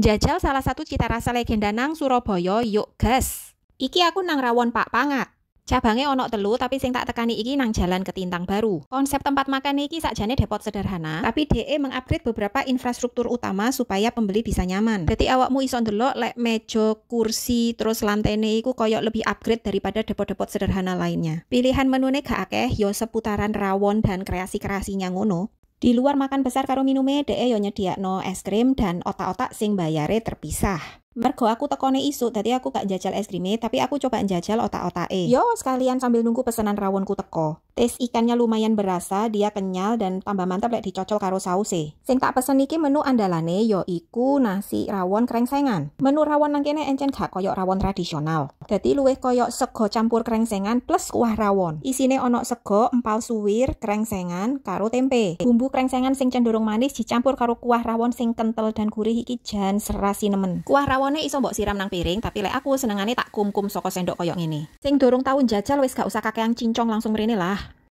Njajal salah satu cita rasa legenda nang Surabaya yuk gas. Iki aku nang rawon Pak Pangat. Cabangnya onok telu tapi sing tak tekani iki nang jalan ke Tintang baru. Konsep tempat makan iki sakjane depot sederhana, tapi DE mengupgrade beberapa infrastruktur utama supaya pembeli bisa nyaman. Dadi awakmu iso ndelok lek meja, kursi, terus lantene iku koyok lebih upgrade daripada depot-depot sederhana lainnya. Pilihan menune gak akeh, yo ya seputaran rawon dan kreasi-kreasinya ngono. Di luar makan besar karo minume, dhek yo nyediakno es krim dan otak-otak sing bayare terpisah. Mergo aku tekone isu, tadi aku gak jajal es krimnya, tapi aku coba jajal otak otak Eh, Yo, sekalian sambil nunggu pesanan rawonku teko tes ikannya lumayan berasa, dia kenyal dan tambah mantap lek dicocol karo saus e. Sing tak pesen iki menu andalane yo iku nasi rawon krengsengan. Menu rawon nang kene encen gak koyok rawon tradisional. Dadi luwih koyok sego campur krengsengan plus kuah rawon. Isine ono sego, empal suwir, krengsengan karo tempe. Bumbu krengsengan sing cenderung manis dicampur karo kuah rawon sing kental dan gurih iki jan serasi nemen. Kuah rawone iso mbok siram nang piring, tapi lek aku senengane tak kum-kum saka sendok koyok ini. Sing dorong tahun jajal wis gak usah kakean cincong langsung mrene lah.